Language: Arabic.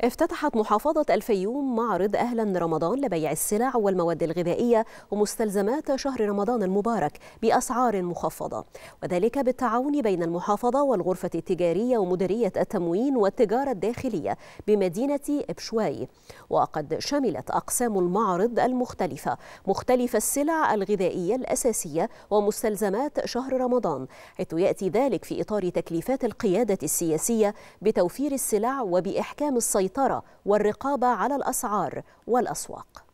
افتتحت محافظة الفيوم معرض أهلا رمضان لبيع السلع والمواد الغذائية ومستلزمات شهر رمضان المبارك بأسعار مخفضة وذلك بالتعاون بين المحافظة والغرفة التجارية ومديرية التموين والتجارة الداخلية بمدينة إبشواي وقد شملت أقسام المعرض المختلفة مختلف السلع الغذائية الأساسية ومستلزمات شهر رمضان حيث يأتي ذلك في إطار تكليفات القيادة السياسية بتوفير السلع وبإحكام الصيد السيطرة والرقابة على الأسعار والأسواق